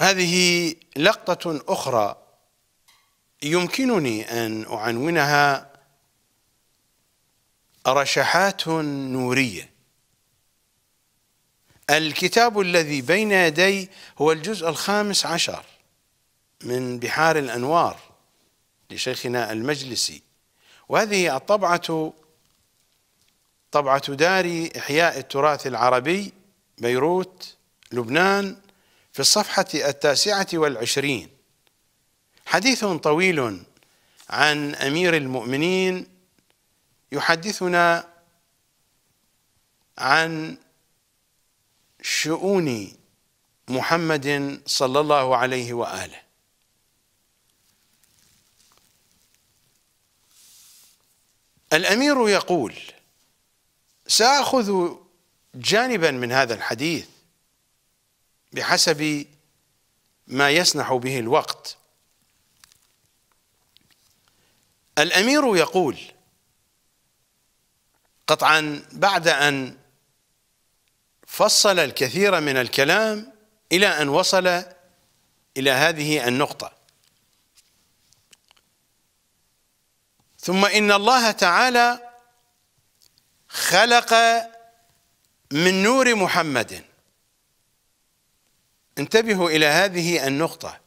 هذه لقطة أخرى يمكنني أن أعنونها رشحات نورية الكتاب الذي بين يدي هو الجزء الخامس عشر من بحار الأنوار لشيخنا المجلسي وهذه الطبعة طبعة دار إحياء التراث العربي بيروت لبنان في الصفحة التاسعة والعشرين حديث طويل عن أمير المؤمنين يحدثنا عن شؤون محمد صلى الله عليه وآله الأمير يقول سأخذ جانبا من هذا الحديث بحسب ما يسنح به الوقت الامير يقول قطعا بعد ان فصل الكثير من الكلام الى ان وصل الى هذه النقطه ثم ان الله تعالى خلق من نور محمد انتبهوا إلى هذه النقطة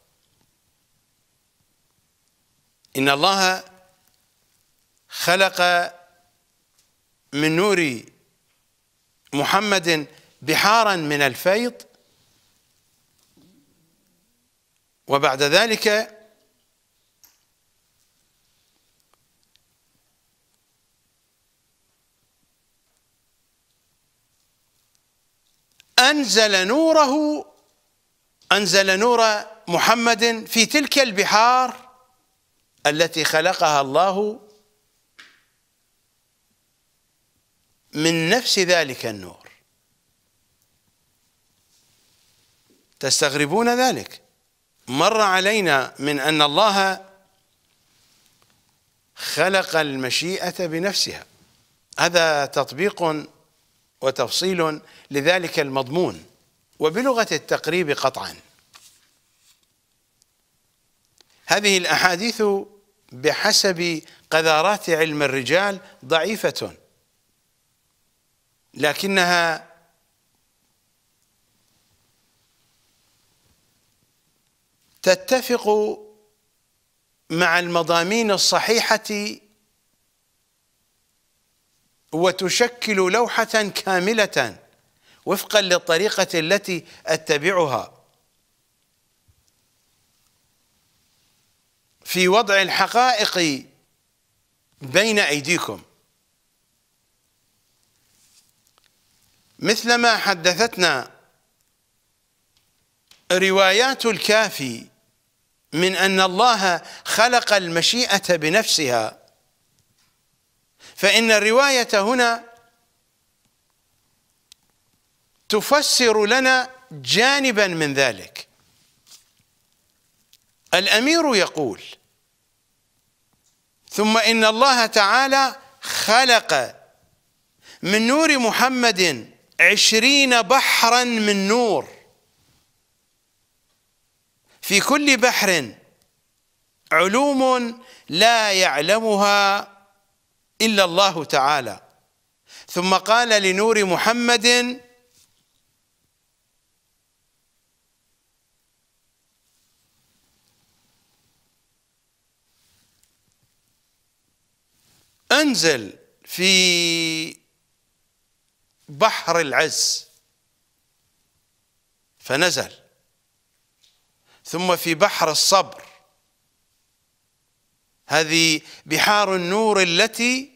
إن الله خلق من نور محمد بحارا من الفيض وبعد ذلك أنزل نوره أنزل نور محمد في تلك البحار التي خلقها الله من نفس ذلك النور تستغربون ذلك مر علينا من أن الله خلق المشيئة بنفسها هذا تطبيق وتفصيل لذلك المضمون وبلغة التقريب قطعا هذه الأحاديث بحسب قذارات علم الرجال ضعيفة لكنها تتفق مع المضامين الصحيحة وتشكل لوحة كاملة وفقا للطريقة التي أتبعها في وضع الحقائق بين أيديكم مثلما حدثتنا روايات الكافي من أن الله خلق المشيئة بنفسها فإن الرواية هنا تفسر لنا جانبا من ذلك الامير يقول ثم ان الله تعالى خلق من نور محمد عشرين بحرا من نور في كل بحر علوم لا يعلمها الا الله تعالى ثم قال لنور محمد انزل في بحر العز فنزل ثم في بحر الصبر هذه بحار النور التي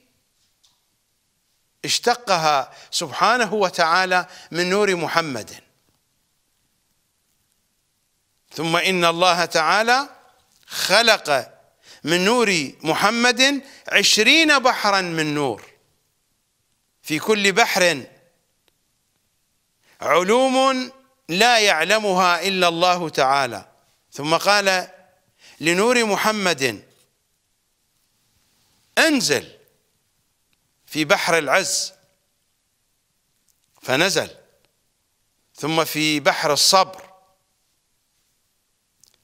اشتقها سبحانه وتعالى من نور محمد ثم ان الله تعالى خلق من نور محمد عشرين بحرا من نور في كل بحر علوم لا يعلمها إلا الله تعالى ثم قال لنور محمد انزل في بحر العز فنزل ثم في بحر الصبر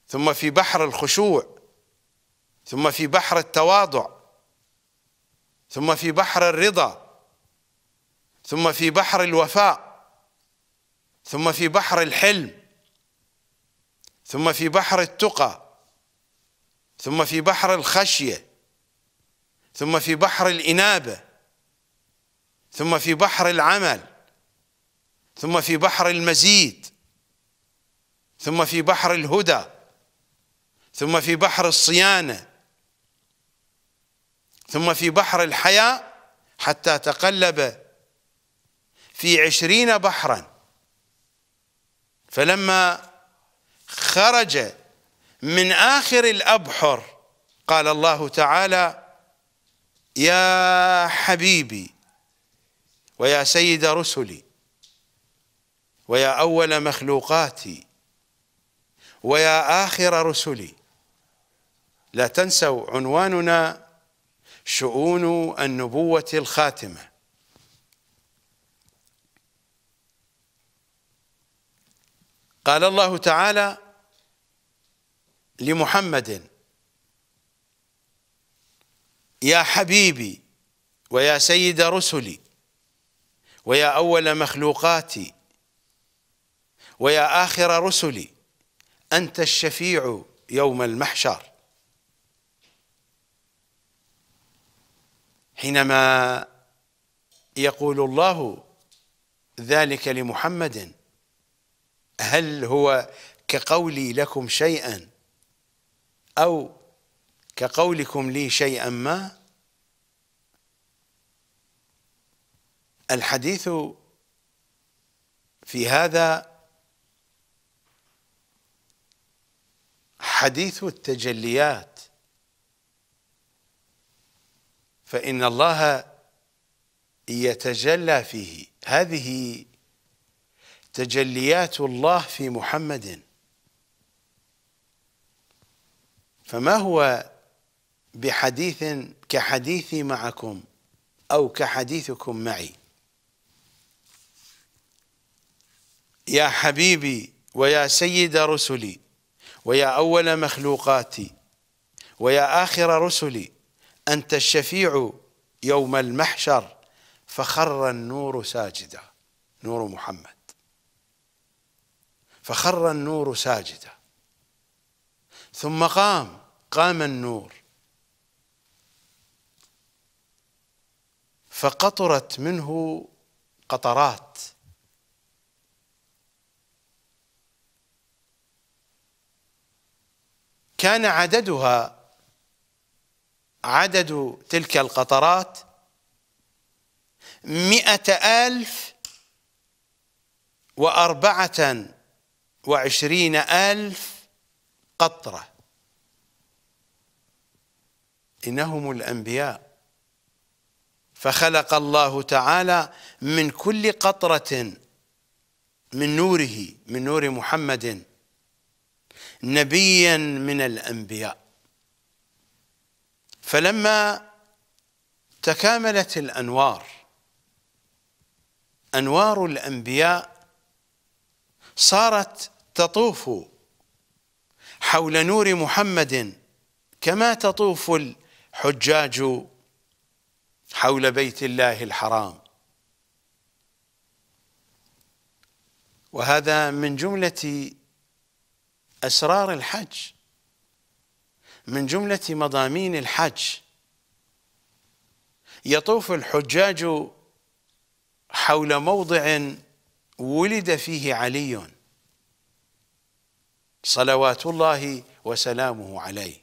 ثم في بحر الخشوع ثم في بحر التواضع ثم في بحر الرضا ثم في بحر الوفاء ثم في بحر الحلم ثم في بحر التقى ثم في بحر الخشيه ثم في بحر الانابه ثم في بحر العمل ثم في بحر المزيد ثم في بحر الهدى ثم في بحر الصيانه ثم في بحر الحياة حتى تقلب في عشرين بحرا فلما خرج من آخر الأبحر قال الله تعالى يا حبيبي ويا سيد رسلي ويا أول مخلوقاتي ويا آخر رسلي لا تنسوا عنواننا شؤون النبوة الخاتمة قال الله تعالى لمحمد يا حبيبي ويا سيد رسلي ويا أول مخلوقاتي ويا آخر رسلي أنت الشفيع يوم المحشر حينما يقول الله ذلك لمحمد هل هو كقولي لكم شيئا أو كقولكم لي شيئا ما الحديث في هذا حديث التجليات فإن الله يتجلى فيه هذه تجليات الله في محمد فما هو بحديث كحديثي معكم أو كحديثكم معي يا حبيبي ويا سيد رسلي ويا أول مخلوقاتي ويا آخر رسلي أنت الشفيع يوم المحشر فخر النور ساجدا نور محمد فخر النور ساجدا ثم قام قام النور فقطرت منه قطرات كان عددها عدد تلك القطرات مئة ألف وأربعة وعشرين ألف قطرة إنهم الأنبياء فخلق الله تعالى من كل قطرة من نوره من نور محمد نبيا من الأنبياء فلما تكاملت الانوار انوار الانبياء صارت تطوف حول نور محمد كما تطوف الحجاج حول بيت الله الحرام وهذا من جمله اسرار الحج من جملة مضامين الحج يطوف الحجاج حول موضع ولد فيه علي صلوات الله وسلامه عليه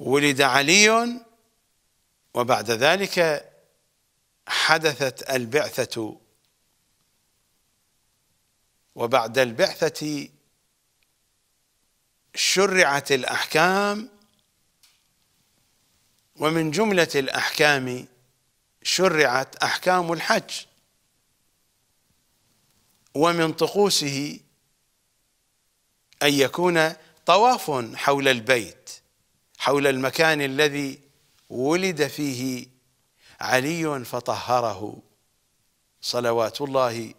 ولد علي وبعد ذلك حدثت البعثة وبعد البعثة شرعت الأحكام ومن جملة الأحكام شرعت أحكام الحج ومن طقوسه أن يكون طواف حول البيت حول المكان الذي ولد فيه علي فطهره صلوات الله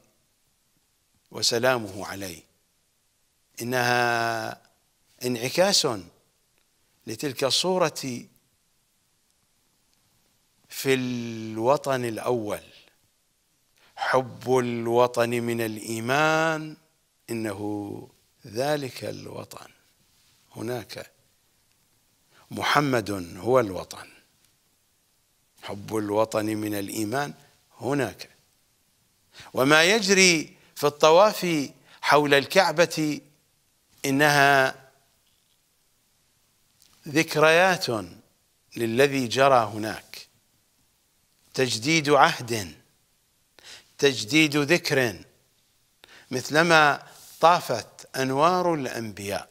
وسلامه عليه إنها انعكاس لتلك الصورة في الوطن الأول حب الوطن من الإيمان إنه ذلك الوطن هناك محمد هو الوطن حب الوطن من الإيمان هناك وما يجري في الطواف حول الكعبة إنها ذكريات للذي جرى هناك تجديد عهد تجديد ذكر مثلما طافت انوار الانبياء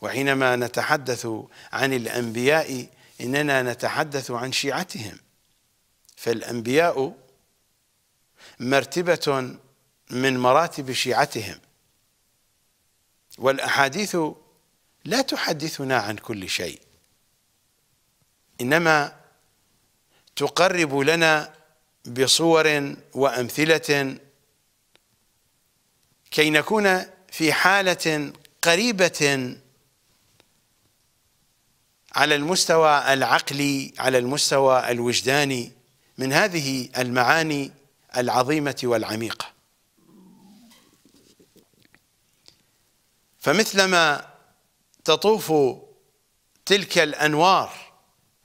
وحينما نتحدث عن الانبياء اننا نتحدث عن شيعتهم فالانبياء مرتبه من مراتب شيعتهم والاحاديث لا تحدثنا عن كل شيء انما تقرب لنا بصور وامثله كي نكون في حاله قريبه على المستوى العقلي على المستوى الوجداني من هذه المعاني العظيمه والعميقه فمثلما تطوف تلك الانوار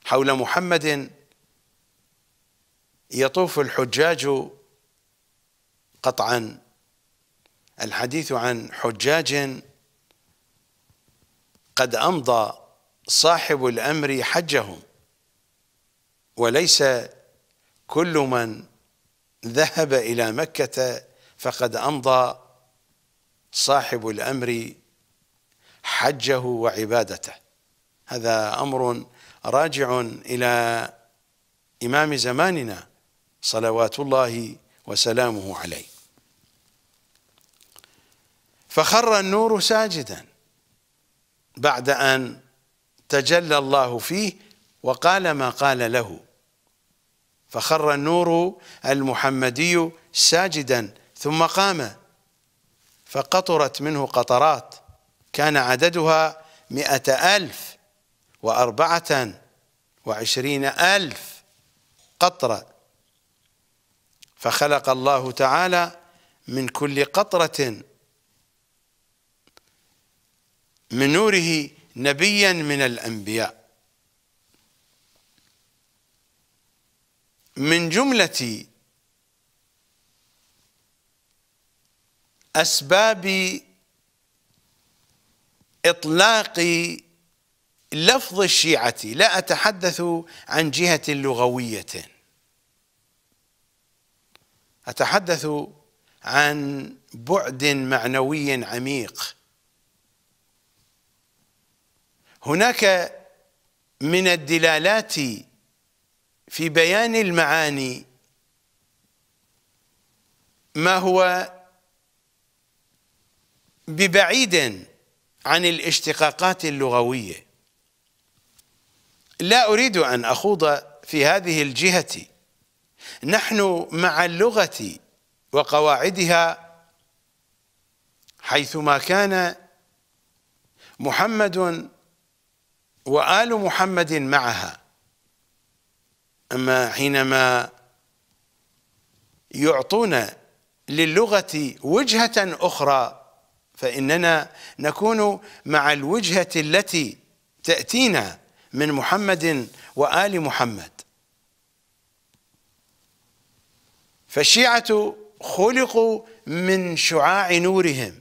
حول محمد يطوف الحجاج قطعا الحديث عن حجاج قد امضى صاحب الامر حجهم وليس كل من ذهب الى مكه فقد امضى صاحب الامر حجه وعبادته هذا امر راجع الى امام زماننا صلوات الله وسلامه عليه فخر النور ساجدا بعد ان تجلى الله فيه وقال ما قال له فخر النور المحمدي ساجدا ثم قام فقطرت منه قطرات كان عددها مئة ألف وأربعة وعشرين ألف قطرة فخلق الله تعالى من كل قطرة من نوره نبيا من الأنبياء من جملة أسباب إطلاق لفظ الشيعة لا أتحدث عن جهة لغوية أتحدث عن بعد معنوي عميق هناك من الدلالات في بيان المعاني ما هو ببعيد عن الاشتقاقات اللغوية لا أريد أن أخوض في هذه الجهة نحن مع اللغة وقواعدها حيثما كان محمد وآل محمد معها أما حينما يعطون للغة وجهة أخرى فإننا نكون مع الوجهة التي تأتينا من محمد وآل محمد فالشيعة خلقوا من شعاع نورهم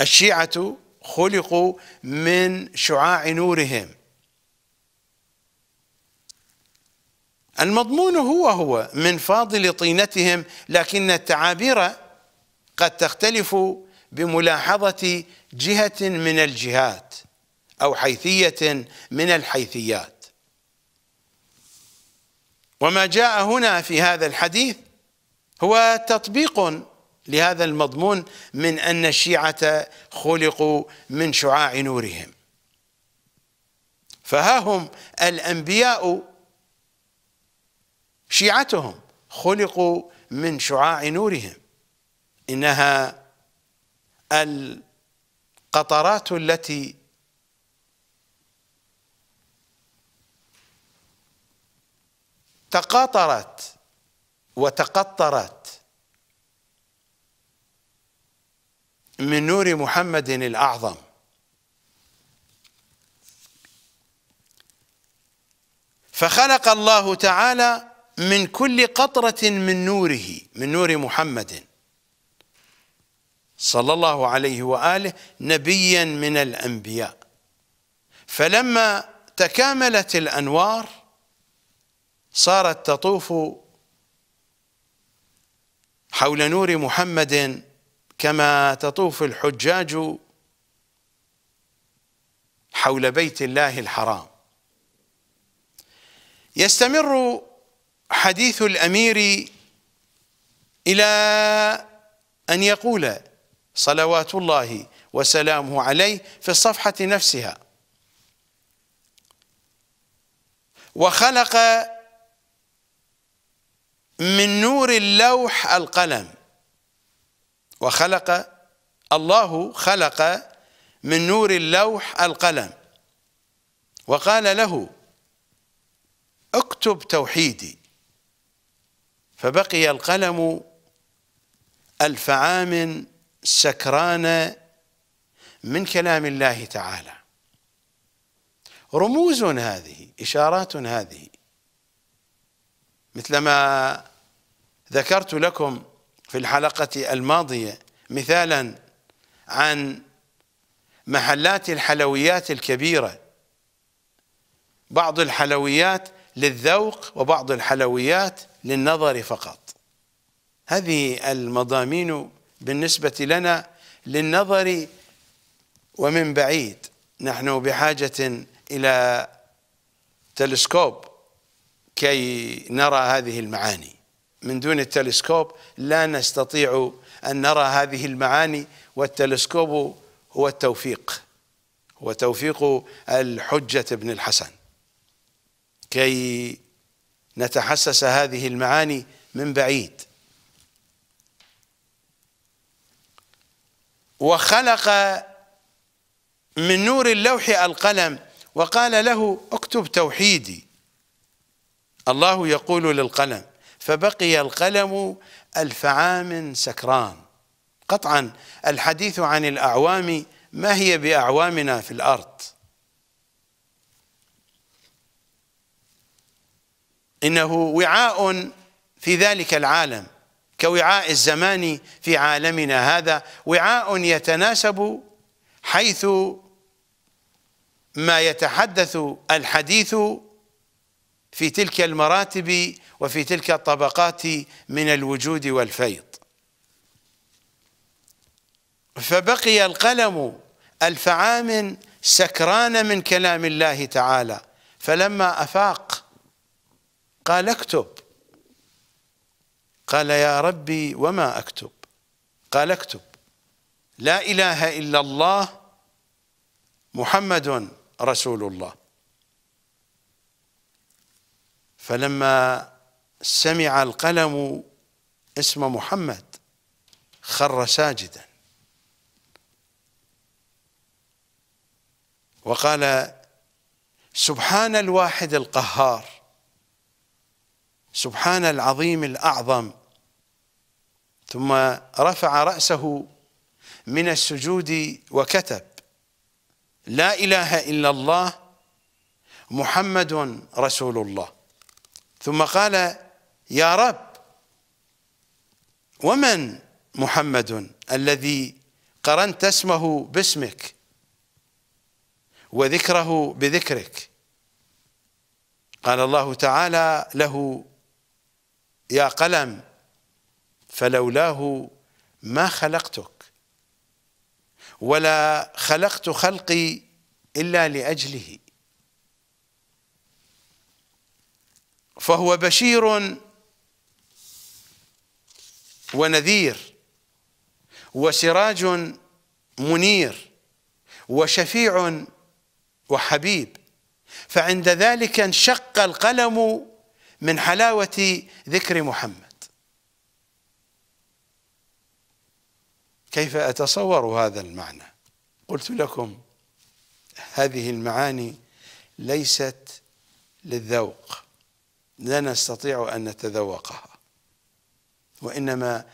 الشيعة خلقوا من شعاع نورهم المضمون هو هو من فاضل طينتهم لكن التعابير قد تختلف بملاحظة جهة من الجهات أو حيثية من الحيثيات وما جاء هنا في هذا الحديث هو تطبيق لهذا المضمون من أن الشيعة خلقوا من شعاع نورهم فها هم الأنبياء شيعتهم خلقوا من شعاع نورهم إنها القطرات التي تقاطرت وتقطرت من نور محمد الأعظم فخلق الله تعالى من كل قطرة من نوره من نور محمد صلى الله عليه واله نبيا من الانبياء فلما تكاملت الانوار صارت تطوف حول نور محمد كما تطوف الحجاج حول بيت الله الحرام يستمر حديث الامير الى ان يقول صلوات الله وسلامه عليه في الصفحة نفسها وخلق من نور اللوح القلم وخلق الله خلق من نور اللوح القلم وقال له اكتب توحيدي فبقي القلم ألف عام سكران من كلام الله تعالى رموز هذه إشارات هذه مثلما ذكرت لكم في الحلقة الماضية مثالا عن محلات الحلويات الكبيرة بعض الحلويات للذوق وبعض الحلويات للنظر فقط هذه المضامين بالنسبة لنا للنظر ومن بعيد نحن بحاجة إلى تلسكوب كي نرى هذه المعاني من دون التلسكوب لا نستطيع أن نرى هذه المعاني والتلسكوب هو التوفيق هو توفيق الحجة ابن الحسن كي نتحسس هذه المعاني من بعيد وخلق من نور اللوح القلم وقال له اكتب توحيدي الله يقول للقلم فبقي القلم ألف عام سكران قطعا الحديث عن الأعوام ما هي بأعوامنا في الأرض إنه وعاء في ذلك العالم كوعاء الزمان في عالمنا هذا وعاء يتناسب حيث ما يتحدث الحديث في تلك المراتب وفي تلك الطبقات من الوجود والفيض فبقي القلم ألف عام سكران من كلام الله تعالى فلما أفاق قال اكتب قال يا ربي وما اكتب قال اكتب لا اله الا الله محمد رسول الله فلما سمع القلم اسم محمد خر ساجدا وقال سبحان الواحد القهار سبحان العظيم الاعظم ثم رفع رأسه من السجود وكتب لا إله إلا الله محمد رسول الله ثم قال يا رب ومن محمد الذي قرنت اسمه باسمك وذكره بذكرك قال الله تعالى له يا قلم فلولاه ما خلقتك ولا خلقت خلقي الا لاجله فهو بشير ونذير وسراج منير وشفيع وحبيب فعند ذلك انشق القلم من حلاوه ذكر محمد كيف أتصور هذا المعنى قلت لكم هذه المعاني ليست للذوق لا نستطيع أن نتذوقها وإنما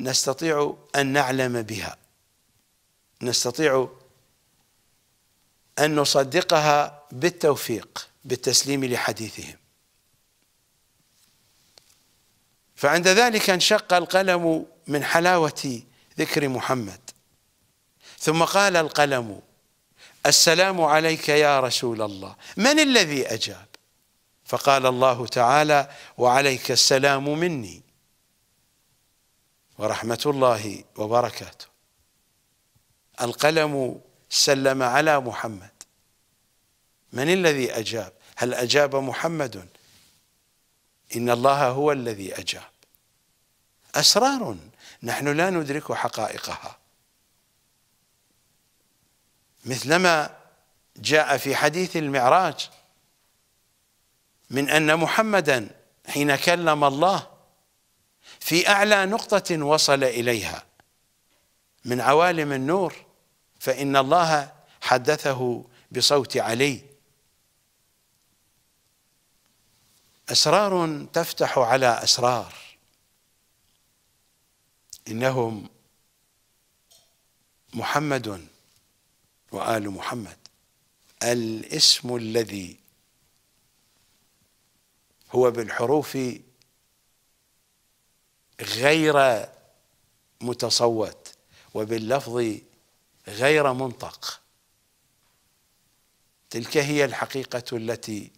نستطيع أن نعلم بها نستطيع أن نصدقها بالتوفيق بالتسليم لحديثهم فعند ذلك انشق القلم من حلاوة ذكر محمد ثم قال القلم السلام عليك يا رسول الله من الذي أجاب فقال الله تعالى وعليك السلام مني ورحمة الله وبركاته القلم سلم على محمد من الذي أجاب هل أجاب محمد إن الله هو الذي أجاب أسرار نحن لا ندرك حقائقها مثلما جاء في حديث المعراج من ان محمدا حين كلم الله في اعلى نقطه وصل اليها من عوالم النور فان الله حدثه بصوت علي اسرار تفتح على اسرار إنهم محمد وآل محمد الاسم الذي هو بالحروف غير متصوت وباللفظ غير منطق تلك هي الحقيقة التي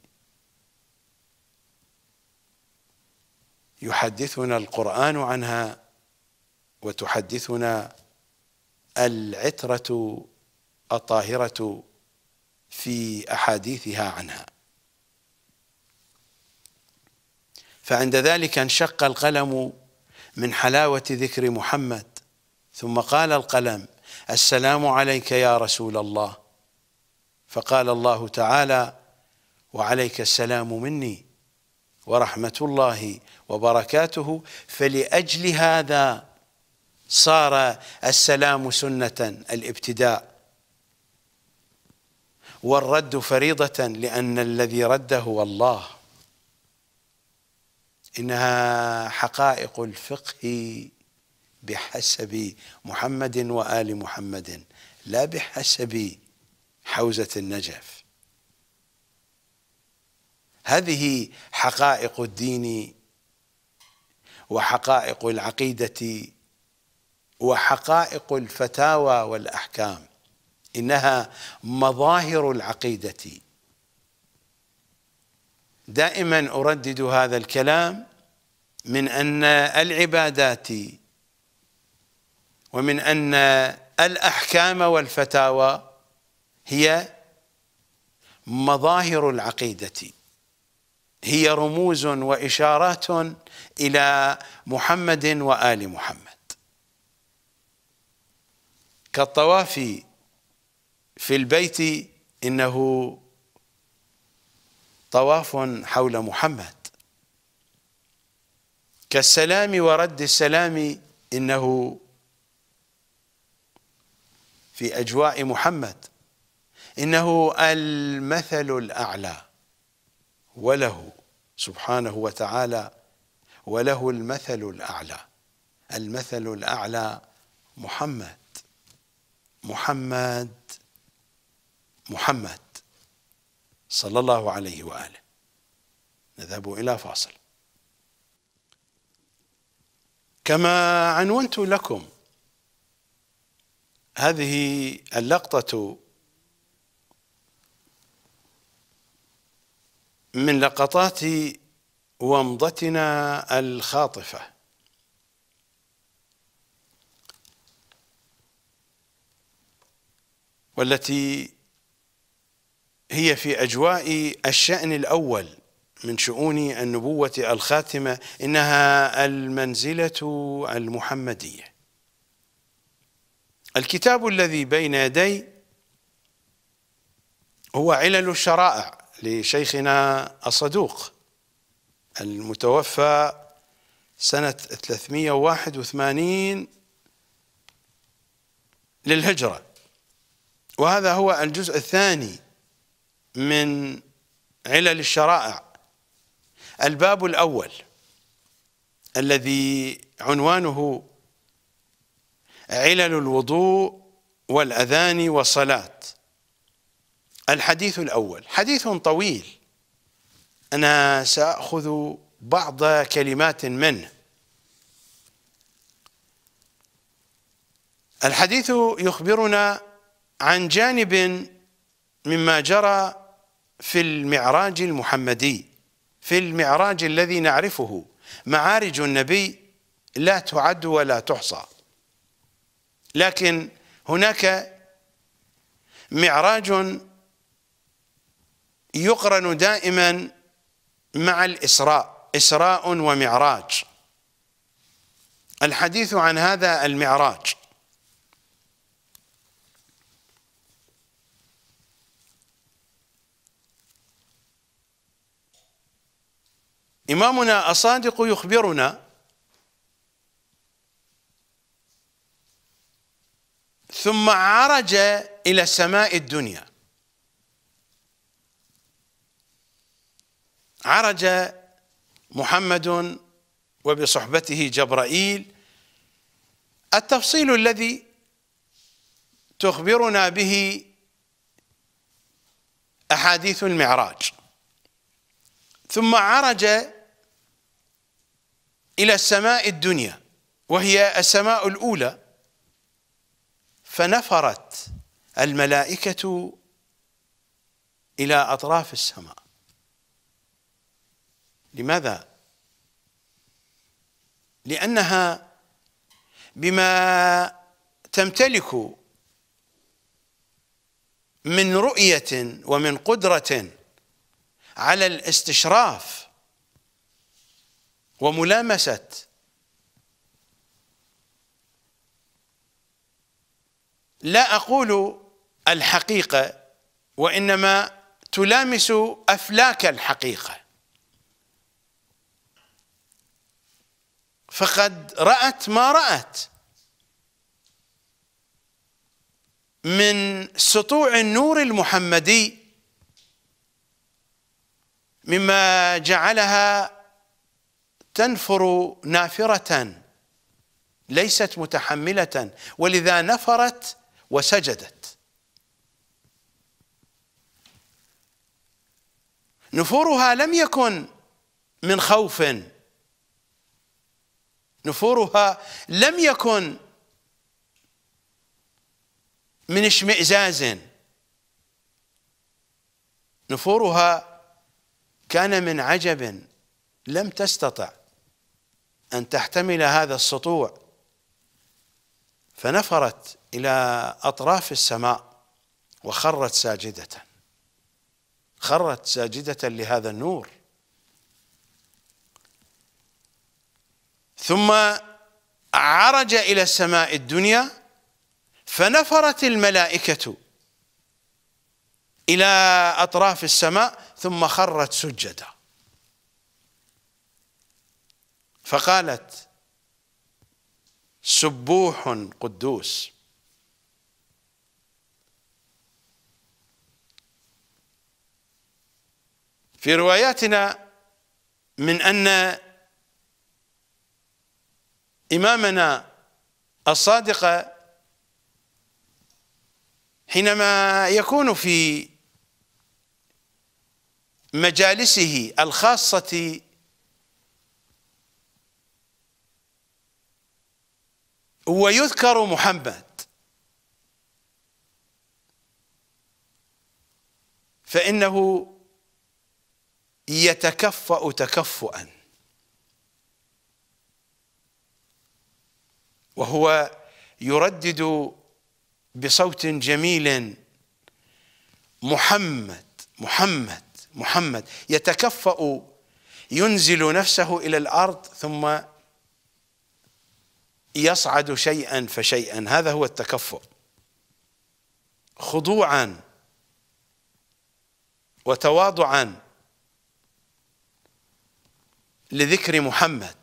يحدثنا القرآن عنها وتحدثنا العترة الطاهرة في أحاديثها عنها فعند ذلك انشق القلم من حلاوة ذكر محمد ثم قال القلم السلام عليك يا رسول الله فقال الله تعالى وعليك السلام مني ورحمة الله وبركاته فلأجل هذا صار السلام سنة الابتداء والرد فريضة لأن الذي رد هو الله إنها حقائق الفقه بحسب محمد وآل محمد لا بحسب حوزة النجف هذه حقائق الدين وحقائق العقيدة وحقائق الفتاوى والاحكام انها مظاهر العقيده دائما اردد هذا الكلام من ان العبادات ومن ان الاحكام والفتاوى هي مظاهر العقيده هي رموز واشارات الى محمد وال محمد كالطواف في البيت إنه طواف حول محمد كالسلام ورد السلام إنه في أجواء محمد إنه المثل الأعلى وله سبحانه وتعالى وله المثل الأعلى المثل الأعلى محمد محمد محمد صلى الله عليه واله نذهب الى فاصل كما عنونت لكم هذه اللقطه من لقطات ومضتنا الخاطفه والتي هي في أجواء الشأن الأول من شؤون النبوة الخاتمة إنها المنزلة المحمدية الكتاب الذي بين يدي هو علل الشرائع لشيخنا الصدوق المتوفى سنة 381 للهجرة وهذا هو الجزء الثاني من علل الشرائع الباب الأول الذي عنوانه علل الوضوء والأذان والصلاة الحديث الأول حديث طويل أنا سأخذ بعض كلمات منه الحديث يخبرنا عن جانب مما جرى في المعراج المحمدي في المعراج الذي نعرفه معارج النبي لا تعد ولا تحصى لكن هناك معراج يقرن دائما مع الإسراء إسراء ومعراج الحديث عن هذا المعراج إمامنا الصادق يخبرنا ثم عرج إلى السماء الدنيا عرج محمد وبصحبته جبرائيل التفصيل الذي تخبرنا به أحاديث المعراج ثم عرج إلى السماء الدنيا وهي السماء الأولى فنفرت الملائكة إلى أطراف السماء لماذا؟ لأنها بما تمتلك من رؤية ومن قدرة على الاستشراف وملامسة لا أقول الحقيقة وإنما تلامس أفلاك الحقيقة فقد رأت ما رأت من سطوع النور المحمدي مما جعلها تنفر نافرة ليست متحملة ولذا نفرت وسجدت نفورها لم يكن من خوف نفورها لم يكن من اشمئزاز نفورها كان من عجب لم تستطع أن تحتمل هذا السطوع فنفرت إلى أطراف السماء وخرت ساجدة خرت ساجدة لهذا النور ثم عرج إلى السماء الدنيا فنفرت الملائكة إلى أطراف السماء ثم خرت سجداً فقالت سبوح قدوس في رواياتنا من ان امامنا الصادق حينما يكون في مجالسه الخاصه ويذكر محمد فإنه يتكفأ تكفؤا وهو يردد بصوت جميل محمد محمد محمد يتكفأ ينزل نفسه إلى الأرض ثم يصعد شيئا فشيئا هذا هو التكفؤ خضوعا وتواضعا لذكر محمد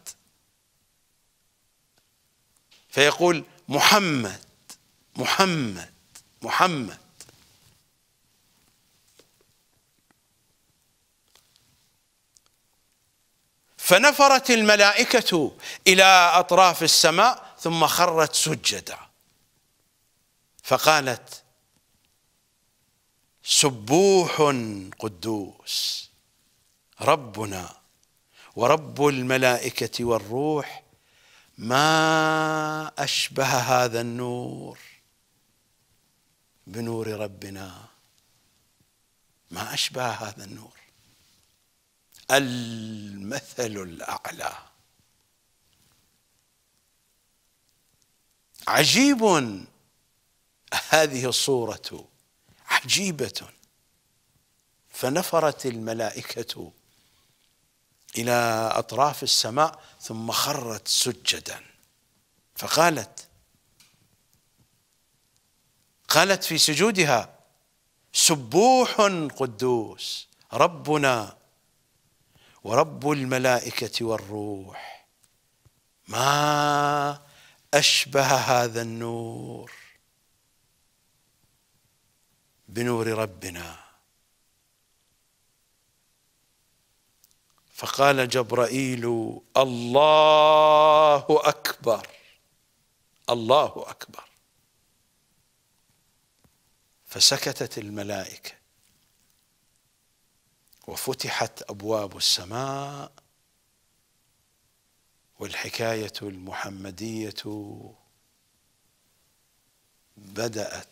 فيقول محمد محمد محمد فنفرت الملائكة إلى أطراف السماء ثم خرت سجدا فقالت سبوح قدوس ربنا ورب الملائكة والروح ما أشبه هذا النور بنور ربنا ما أشبه هذا النور المثل الاعلى عجيب هذه الصوره عجيبه فنفرت الملائكه الى اطراف السماء ثم خرت سجدا فقالت قالت في سجودها سبوح قدوس ربنا ورب الملائكه والروح ما اشبه هذا النور بنور ربنا فقال جبرائيل الله اكبر الله اكبر فسكتت الملائكه وفتحت ابواب السماء والحكايه المحمديه بدات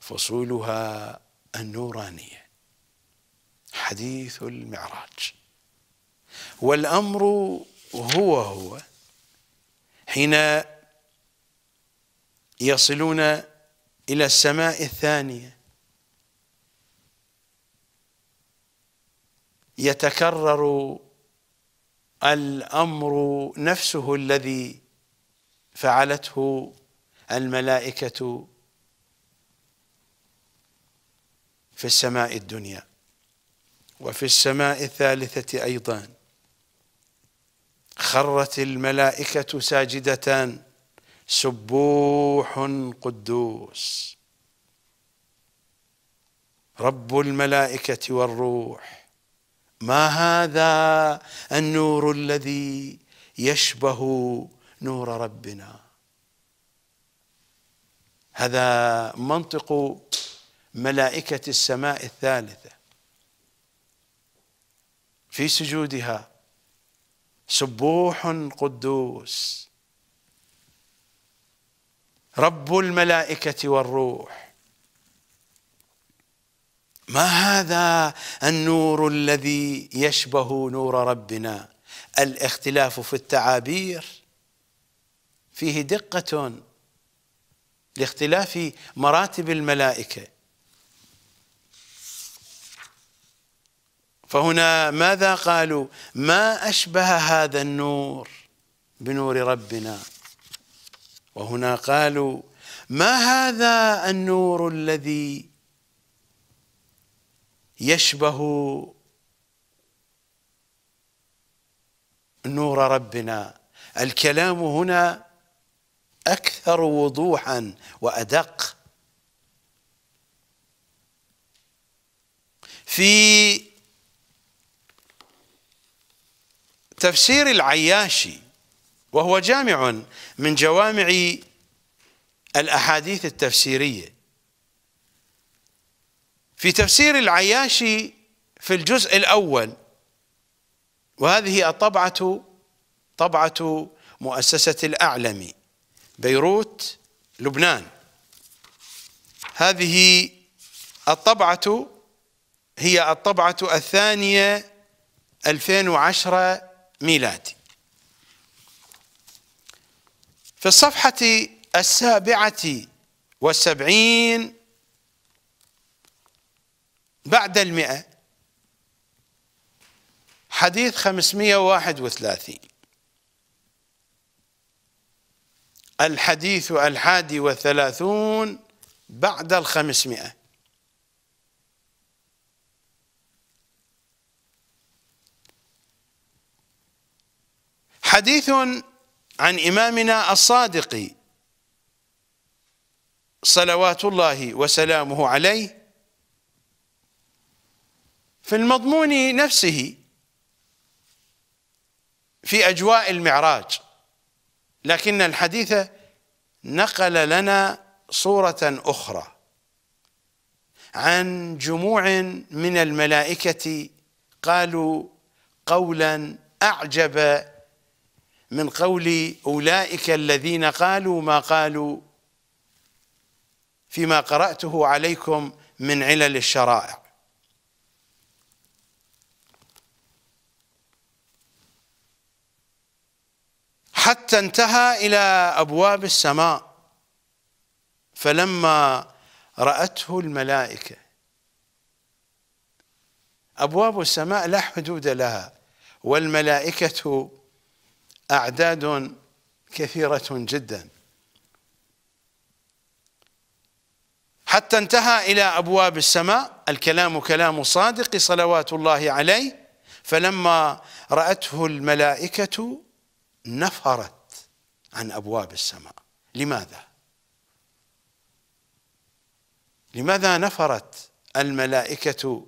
فصولها النورانيه حديث المعراج والامر هو هو حين يصلون الى السماء الثانيه يتكرر الامر نفسه الذي فعلته الملائكه في السماء الدنيا وفي السماء الثالثه ايضا خرت الملائكه ساجده سبوح قدوس رب الملائكه والروح ما هذا النور الذي يشبه نور ربنا هذا منطق ملائكة السماء الثالثة في سجودها سبوح قدوس رب الملائكة والروح ما هذا النور الذي يشبه نور ربنا الاختلاف في التعابير فيه دقة لاختلاف مراتب الملائكة فهنا ماذا قالوا ما أشبه هذا النور بنور ربنا وهنا قالوا ما هذا النور الذي يشبه نور ربنا الكلام هنا اكثر وضوحا وادق في تفسير العياشي وهو جامع من جوامع الاحاديث التفسيريه في تفسير العياشي في الجزء الأول وهذه الطبعة طبعة مؤسسة الأعلم بيروت لبنان هذه الطبعة هي الطبعة الثانية 2010 ميلادي في الصفحة السابعة والسبعين بعد المئة حديث 531 الحديث الحادي والثلاثون بعد الخمسمائة حديث عن إمامنا الصادق صلوات الله وسلامه عليه في المضمون نفسه في اجواء المعراج لكن الحديث نقل لنا صوره اخرى عن جموع من الملائكه قالوا قولا اعجب من قول اولئك الذين قالوا ما قالوا فيما قراته عليكم من علل الشرائع حتى انتهى إلى أبواب السماء فلما رأته الملائكة أبواب السماء لا حدود لها والملائكة أعداد كثيرة جدا حتى انتهى إلى أبواب السماء الكلام كلام صادق صلوات الله عليه فلما رأته الملائكة نفرت عن ابواب السماء لماذا لماذا نفرت الملائكه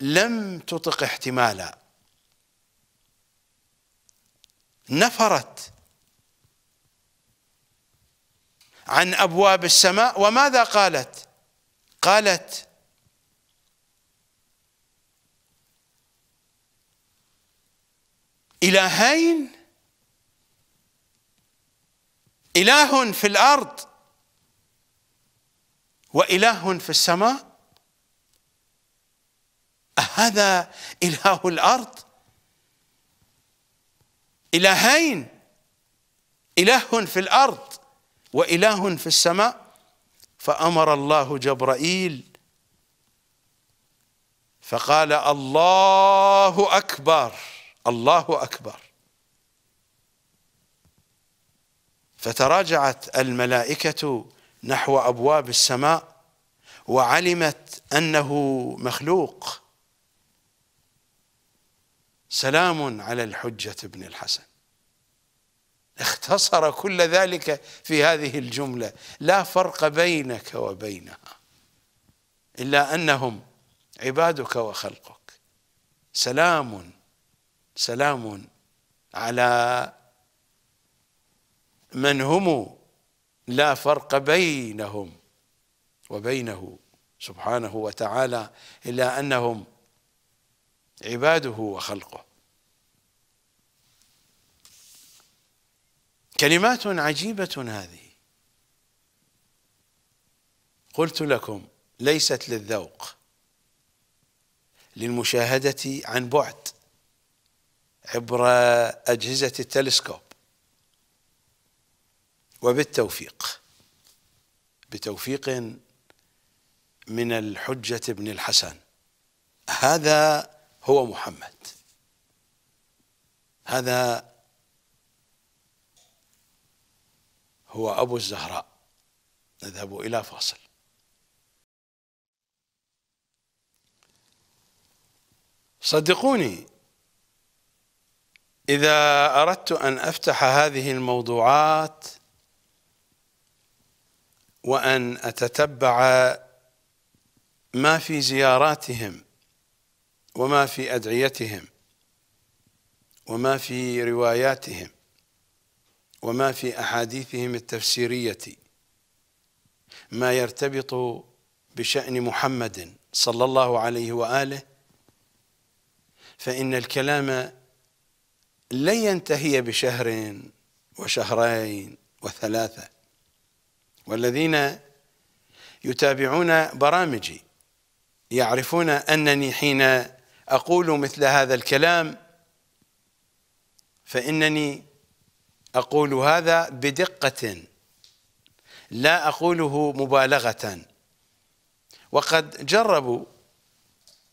لم تطق احتمالا نفرت عن ابواب السماء وماذا قالت قالت إلهين إله في الأرض وإله في السماء أهذا إله الأرض إلهين إله في الأرض وإله في السماء فأمر الله جبرائيل فقال الله أكبر الله أكبر فتراجعت الملائكة نحو أبواب السماء وعلمت أنه مخلوق سلام على الحجة بن الحسن اختصر كل ذلك في هذه الجملة لا فرق بينك وبينها إلا أنهم عبادك وخلقك سلام سلام على من هم لا فرق بينهم وبينه سبحانه وتعالى إلا أنهم عباده وخلقه كلمات عجيبة هذه قلت لكم ليست للذوق للمشاهدة عن بعد عبر أجهزة التلسكوب وبالتوفيق بتوفيق من الحجة بن الحسن هذا هو محمد هذا هو أبو الزهراء نذهب إلى فاصل صدقوني إذا أردت أن أفتح هذه الموضوعات وأن أتتبع ما في زياراتهم وما في أدعيتهم وما في رواياتهم وما في أحاديثهم التفسيرية ما يرتبط بشأن محمد صلى الله عليه وآله فإن الكلام لن ينتهي بشهر وشهرين وثلاثة والذين يتابعون برامجي يعرفون أنني حين أقول مثل هذا الكلام فإنني أقول هذا بدقة لا أقوله مبالغة وقد جربوا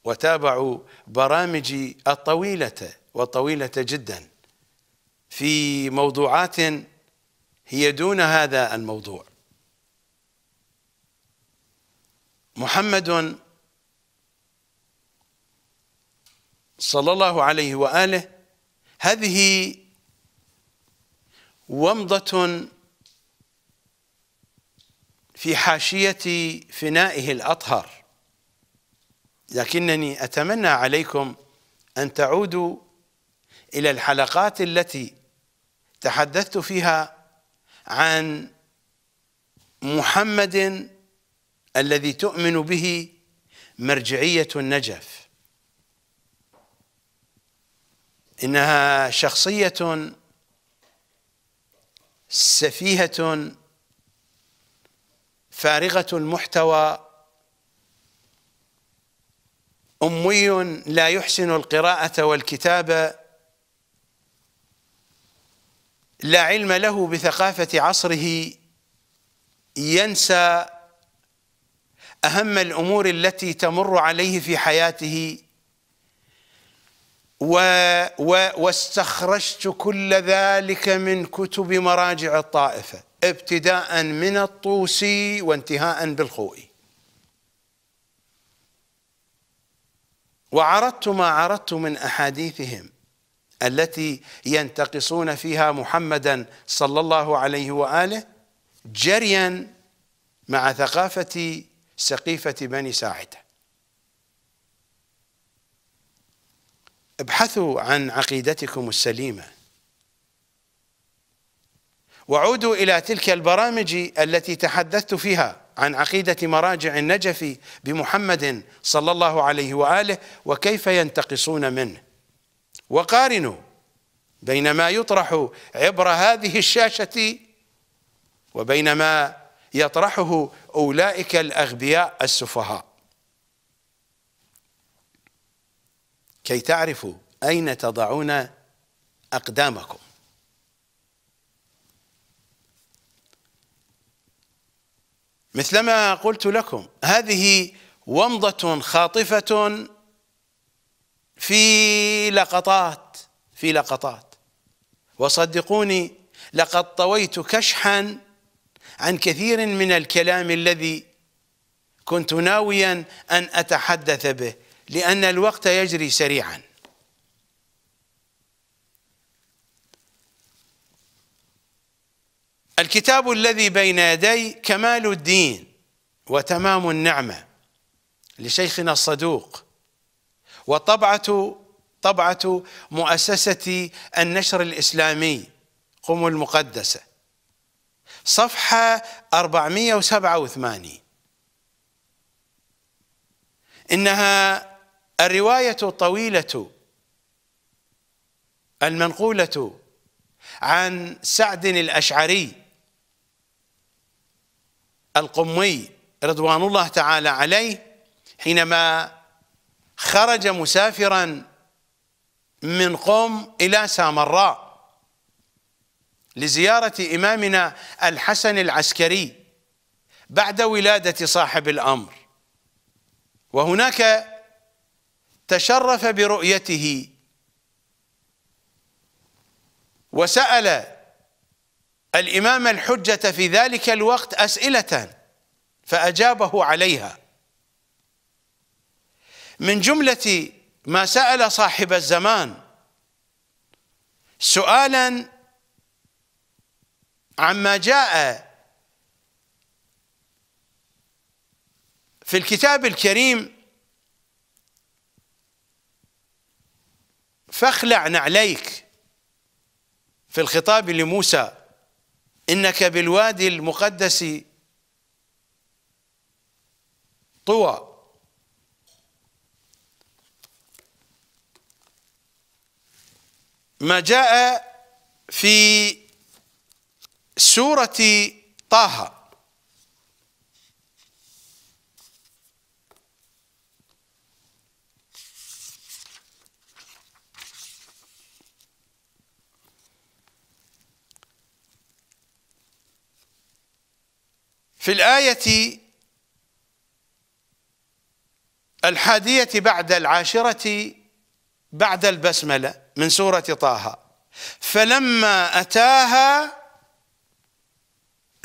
وتابعوا برامجي الطويلة وطويلة جدا في موضوعات هي دون هذا الموضوع محمد صلى الله عليه واله هذه ومضة في حاشية فنائه الأطهر لكنني أتمنى عليكم أن تعودوا الى الحلقات التي تحدثت فيها عن محمد الذي تؤمن به مرجعيه النجف انها شخصيه سفيهه فارغه المحتوى امي لا يحسن القراءه والكتابه لا علم له بثقافة عصره ينسى أهم الأمور التي تمر عليه في حياته و و واستخرجت كل ذلك من كتب مراجع الطائفة ابتداء من الطوسي وانتهاء بالخوئي وعرضت ما عرضت من أحاديثهم التي ينتقصون فيها محمدا صلى الله عليه واله جريا مع ثقافه سقيفه بني ساعده ابحثوا عن عقيدتكم السليمه وعودوا الى تلك البرامج التي تحدثت فيها عن عقيده مراجع النجف بمحمد صلى الله عليه واله وكيف ينتقصون منه وقارنوا بين ما يطرح عبر هذه الشاشة وبين ما يطرحه أولئك الأغبياء السفهاء كي تعرفوا أين تضعون أقدامكم مثلما قلت لكم هذه ومضة خاطفة في لقطات في لقطات وصدقوني لقد طويت كشحا عن كثير من الكلام الذي كنت ناويا ان اتحدث به لان الوقت يجري سريعا الكتاب الذي بين يدي كمال الدين وتمام النعمه لشيخنا الصدوق وطبعة طبعة مؤسسة النشر الإسلامي قم المقدسة صفحة 487 إنها الرواية الطويلة المنقولة عن سعد الأشعري القمي رضوان الله تعالى عليه حينما خرج مسافرا من قوم إلى سامراء لزيارة إمامنا الحسن العسكري بعد ولادة صاحب الأمر وهناك تشرف برؤيته وسأل الإمام الحجة في ذلك الوقت أسئلة فأجابه عليها من جملة ما سأل صاحب الزمان سؤالا عما جاء في الكتاب الكريم فاخلع نعليك في الخطاب لموسى إنك بالوادي المقدس طوى ما جاء في سورة طه في الآية الحادية بعد العاشرة بعد البسملة من سورة طه فلما أتاها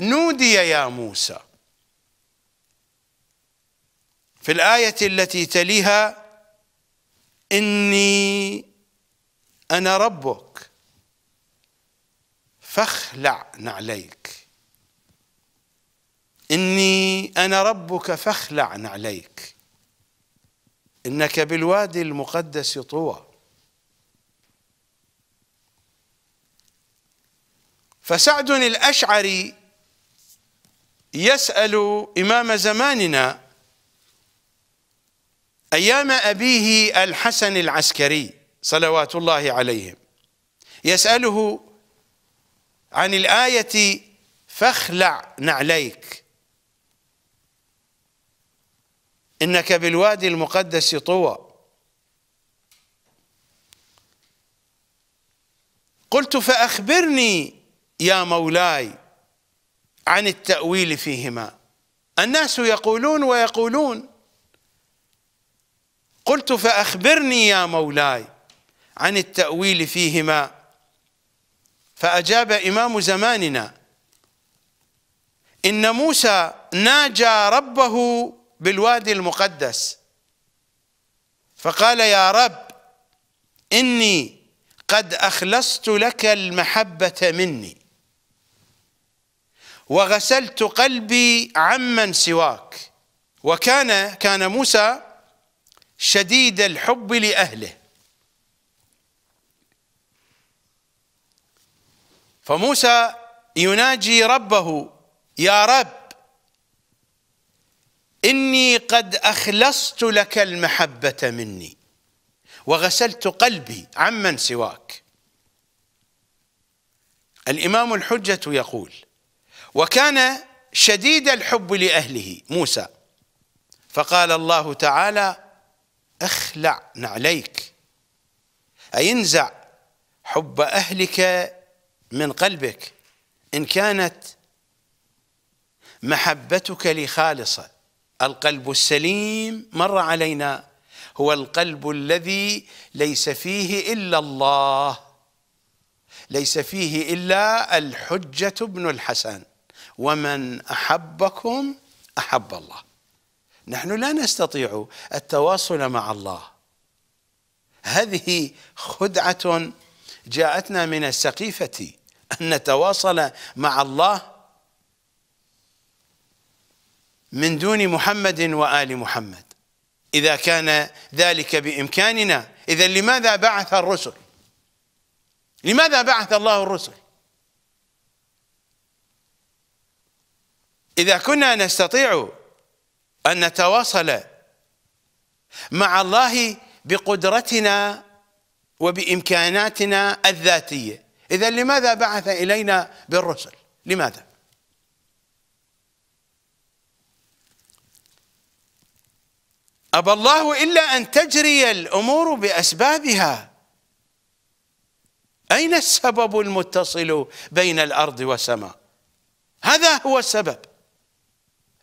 نودي يا موسى في الآية التي تليها إني أنا ربك فاخلع نعليك إني أنا ربك فاخلع نعليك إنك بالوادي المقدس طوى فسعد الاشعري يسال امام زماننا ايام ابيه الحسن العسكري صلوات الله عليهم يساله عن الايه فاخلع نعليك انك بالوادي المقدس طوى قلت فاخبرني يا مولاي عن التأويل فيهما الناس يقولون ويقولون قلت فأخبرني يا مولاي عن التأويل فيهما فأجاب إمام زماننا إن موسى ناجى ربه بالوادي المقدس فقال يا رب إني قد أخلصت لك المحبة مني وغسلت قلبي عمن سواك وكان كان موسى شديد الحب لأهله فموسى يناجي ربه يا رب إني قد أخلصت لك المحبة مني وغسلت قلبي عمن سواك الإمام الحجة يقول وكان شديد الحب لأهله موسى فقال الله تعالى اخلع نعليك أي انزع حب أهلك من قلبك إن كانت محبتك لي خالصة القلب السليم مر علينا هو القلب الذي ليس فيه إلا الله ليس فيه إلا الحجة بن الحسن ومن احبكم احب الله نحن لا نستطيع التواصل مع الله هذه خدعه جاءتنا من السقيفه ان نتواصل مع الله من دون محمد وال محمد اذا كان ذلك بامكاننا اذا لماذا بعث الرسل لماذا بعث الله الرسل إذا كنا نستطيع أن نتواصل مع الله بقدرتنا وبإمكاناتنا الذاتية إذا لماذا بعث إلينا بالرسل لماذا أبى الله إلا أن تجري الأمور بأسبابها أين السبب المتصل بين الأرض والسماء هذا هو السبب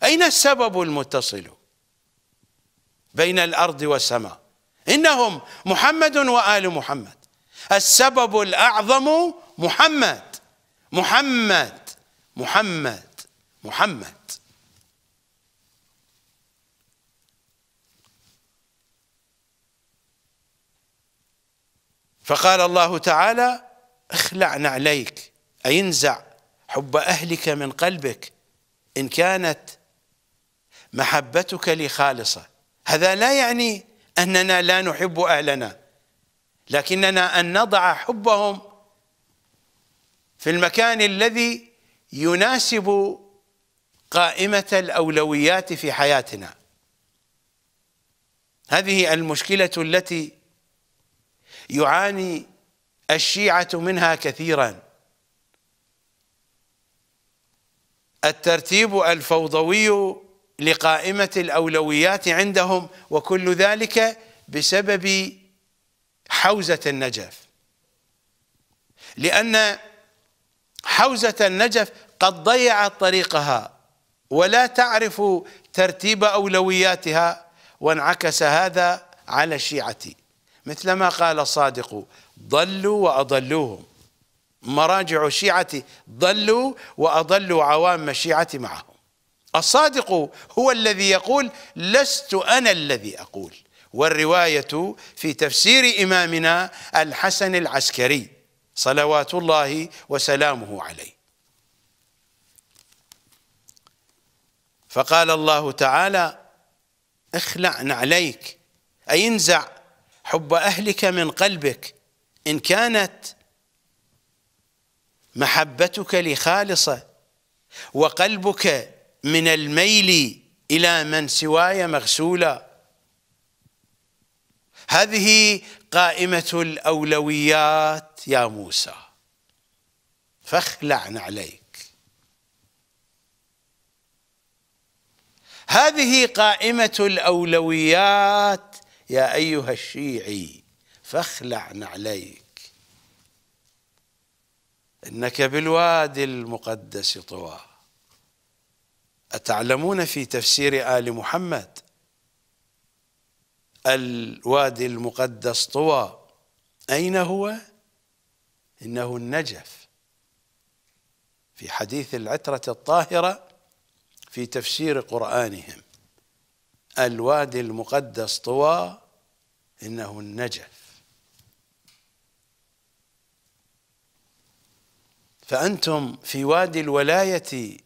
أين السبب المتصل بين الأرض والسماء إنهم محمد وآل محمد السبب الأعظم محمد محمد محمد محمد فقال الله تعالى اخلع نعليك أي انزع حب أهلك من قلبك إن كانت محبتك لي خالصة هذا لا يعني أننا لا نحب أهلنا لكننا أن نضع حبهم في المكان الذي يناسب قائمة الأولويات في حياتنا هذه المشكلة التي يعاني الشيعة منها كثيرا الترتيب الفوضوي لقائمة الأولويات عندهم وكل ذلك بسبب حوزة النجف لأن حوزة النجف قد ضيعت طريقها ولا تعرف ترتيب أولوياتها وانعكس هذا على الشيعة مثلما قال الصادق ضلوا وأضلوهم مراجع الشيعة ضلوا وأضلوا عوام الشيعة معهم الصادق هو الذي يقول لست أنا الذي أقول والرواية في تفسير إمامنا الحسن العسكري صلوات الله وسلامه عليه فقال الله تعالى اخلع نعليك أي انزع حب أهلك من قلبك إن كانت محبتك لخالصة وقلبك من الميل إلى من سواي مغسولا هذه قائمة الأولويات يا موسى فاخلع عليك هذه قائمة الأولويات يا أيها الشيعي فاخلع عليك إنك بالوادي المقدس طواه أتعلمون في تفسير آل محمد الوادي المقدس طوى أين هو؟ إنه النجف في حديث العترة الطاهرة في تفسير قرآنهم الوادي المقدس طوى إنه النجف فأنتم في وادي الولاية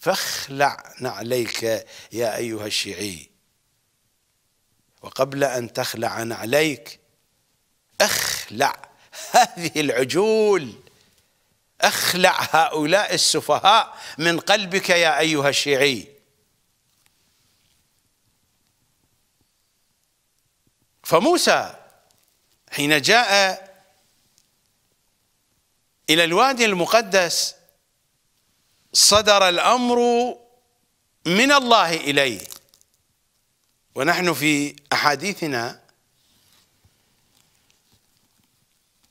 فاخلع نعليك يا أيها الشيعي وقبل أن تخلع نعليك اخلع هذه العجول اخلع هؤلاء السفهاء من قلبك يا أيها الشيعي فموسى حين جاء إلى الوادي المقدس صدر الأمر من الله إليه ونحن في أحاديثنا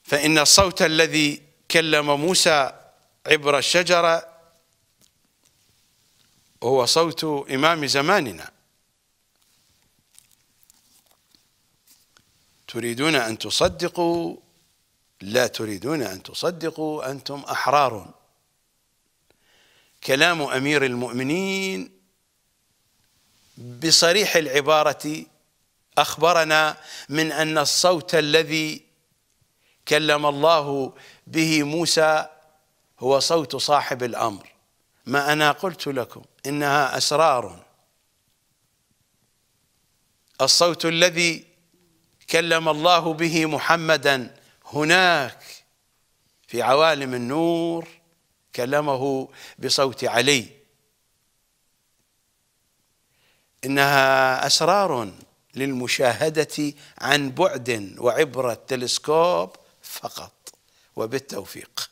فإن الصوت الذي كلم موسى عبر الشجرة هو صوت إمام زماننا تريدون أن تصدقوا لا تريدون أن تصدقوا أنتم أحرار كلام امير المؤمنين بصريح العباره اخبرنا من ان الصوت الذي كلم الله به موسى هو صوت صاحب الامر ما انا قلت لكم انها اسرار الصوت الذي كلم الله به محمدا هناك في عوالم النور كلمه بصوت علي انها اسرار للمشاهده عن بعد وعبر التلسكوب فقط وبالتوفيق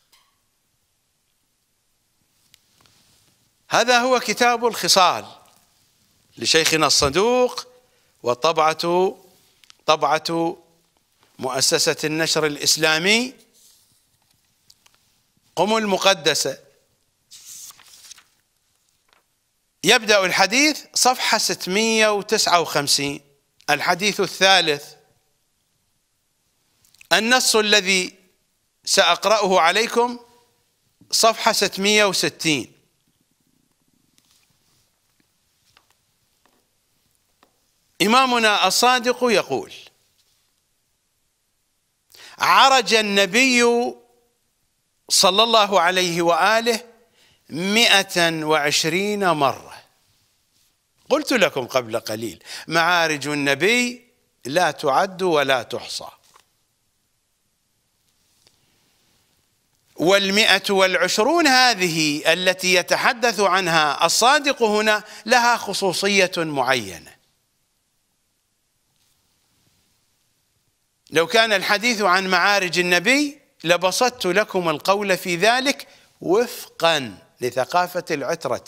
هذا هو كتاب الخصال لشيخنا الصدوق وطبعه طبعه مؤسسه النشر الاسلامي قم المقدسة يبدأ الحديث صفحة 659 الحديث الثالث النص الذي سأقرأه عليكم صفحة 660 إمامنا الصادق يقول عرج النبي صلى الله عليه وآله مئة وعشرين مرة قلت لكم قبل قليل معارج النبي لا تعد ولا تحصى والمئة والعشرون هذه التي يتحدث عنها الصادق هنا لها خصوصية معينة لو كان الحديث عن معارج النبي لبسطت لكم القول في ذلك وفقا لثقافة العترة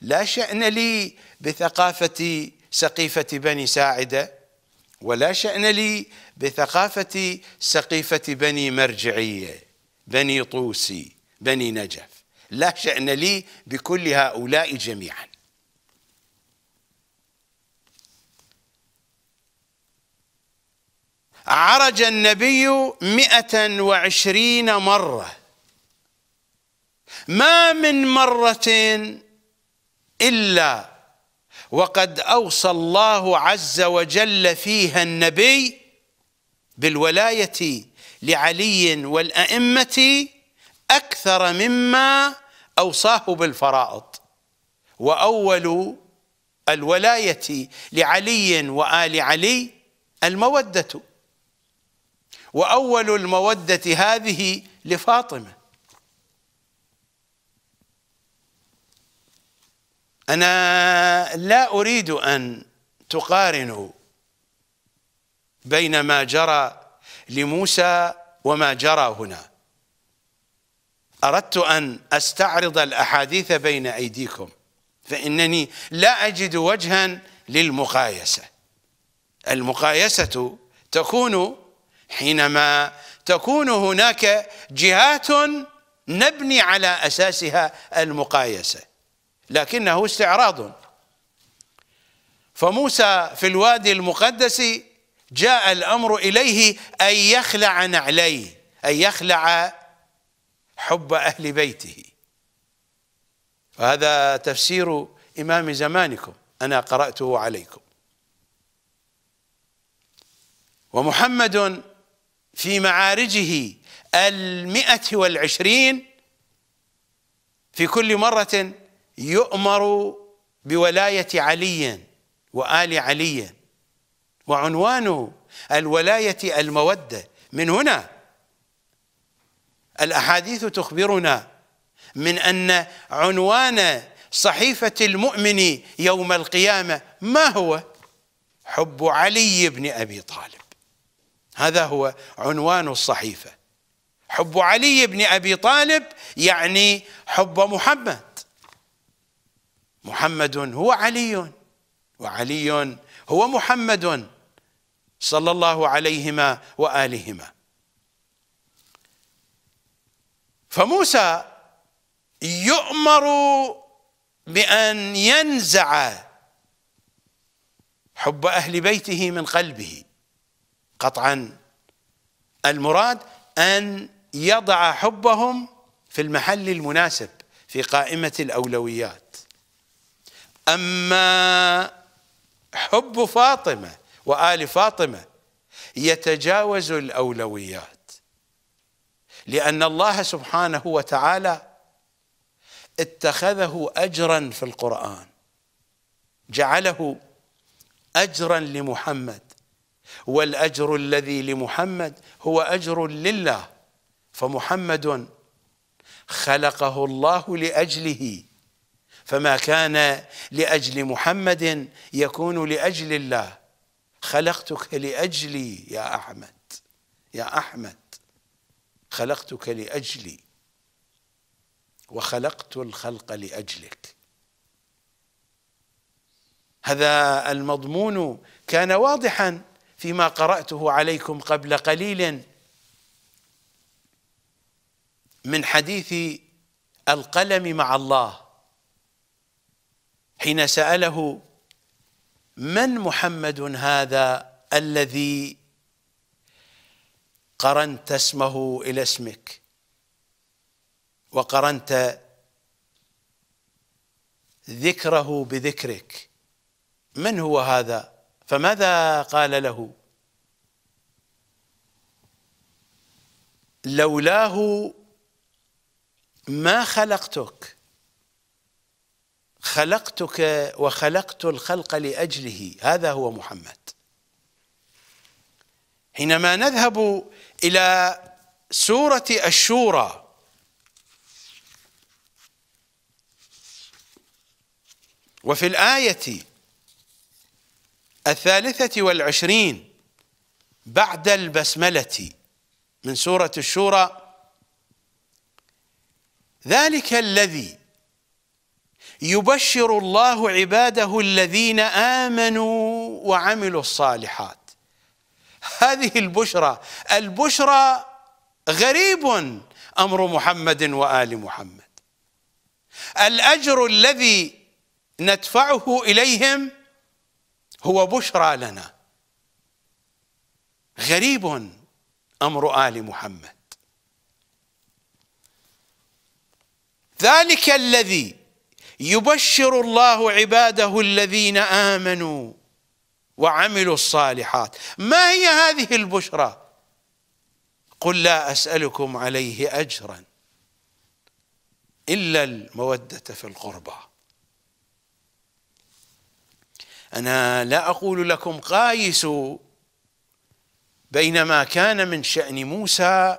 لا شأن لي بثقافة سقيفة بني ساعدة ولا شأن لي بثقافة سقيفة بني مرجعية بني طوسي بني نجف لا شأن لي بكل هؤلاء جميعاً عرج النبي مئة وعشرين مرة ما من مرة إلا وقد أوصى الله عز وجل فيها النبي بالولاية لعلي والأئمة أكثر مما أوصاه بالفرائض وأول الولاية لعلي وآل علي المودة واول الموده هذه لفاطمه انا لا اريد ان تقارنوا بين ما جرى لموسى وما جرى هنا اردت ان استعرض الاحاديث بين ايديكم فانني لا اجد وجها للمقايسه المقايسه تكون حينما تكون هناك جهات نبني على أساسها المقايسة لكنه استعراض فموسى في الوادي المقدس جاء الأمر إليه أن يخلع نعليه أن يخلع حب أهل بيته فهذا تفسير إمام زمانكم أنا قرأته عليكم ومحمد في معارجه المئة والعشرين في كل مرة يؤمر بولاية علي وآل علي وعنوانه الولاية المودة من هنا الأحاديث تخبرنا من أن عنوان صحيفة المؤمن يوم القيامة ما هو؟ حب علي بن أبي طالب هذا هو عنوان الصحيفه حب علي بن ابي طالب يعني حب محمد محمد هو علي وعلي هو محمد صلى الله عليهما والهما فموسى يؤمر بان ينزع حب اهل بيته من قلبه قطعا المراد أن يضع حبهم في المحل المناسب في قائمة الأولويات أما حب فاطمة وآل فاطمة يتجاوز الأولويات لأن الله سبحانه وتعالى اتخذه أجرا في القرآن جعله أجرا لمحمد والاجر الذي لمحمد هو اجر لله فمحمد خلقه الله لاجله فما كان لاجل محمد يكون لاجل الله خلقتك لاجلي يا احمد يا احمد خلقتك لاجلي وخلقت الخلق لاجلك هذا المضمون كان واضحا فيما قراته عليكم قبل قليل من حديث القلم مع الله حين ساله من محمد هذا الذي قرنت اسمه الى اسمك وقرنت ذكره بذكرك من هو هذا فماذا قال له لولاه ما خلقتك خلقتك وخلقت الخلق لاجله هذا هو محمد حينما نذهب الى سوره الشورى وفي الايه الثالثة والعشرين بعد البسملة من سورة الشورى ذلك الذي يبشر الله عباده الذين آمنوا وعملوا الصالحات هذه البشرى البشرى غريب أمر محمد وآل محمد الأجر الذي ندفعه إليهم هو بشرى لنا غريب امر ال محمد ذلك الذي يبشر الله عباده الذين امنوا وعملوا الصالحات ما هي هذه البشرى قل لا اسالكم عليه اجرا الا الموده في القربى أنا لا أقول لكم قايسوا بينما كان من شأن موسى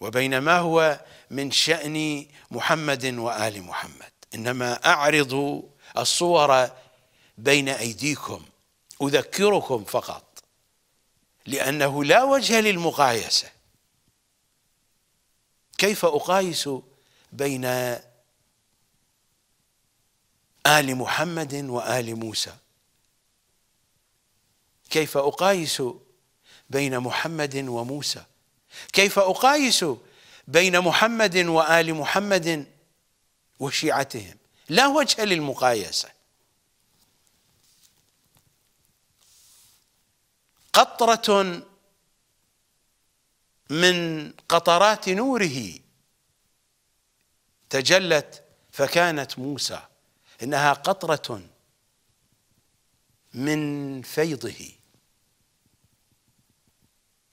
وبين ما هو من شأن محمد وآل محمد إنما أعرض الصور بين أيديكم أذكركم فقط لأنه لا وجه للمقايسة كيف أقايس بين آل محمد وآل موسى كيف أقايس بين محمد وموسى كيف أقايس بين محمد وآل محمد وشيعتهم لا وجه للمقايسة قطرة من قطرات نوره تجلت فكانت موسى انها قطره من فيضه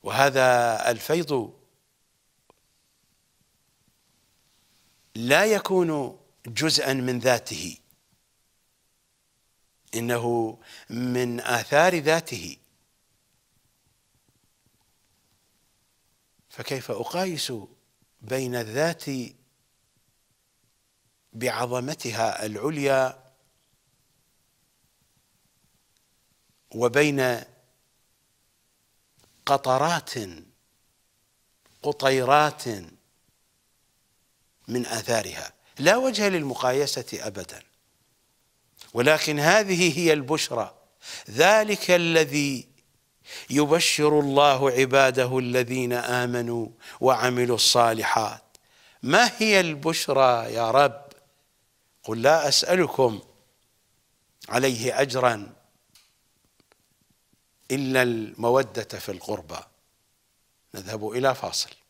وهذا الفيض لا يكون جزءا من ذاته انه من اثار ذاته فكيف اقايس بين الذات بعظمتها العليا وبين قطرات قطيرات من اثارها لا وجه للمقايسه ابدا ولكن هذه هي البشرى ذلك الذي يبشر الله عباده الذين امنوا وعملوا الصالحات ما هي البشرى يا رب قل لا أسألكم عليه أجرا إلا المودة في القربى نذهب إلى فاصل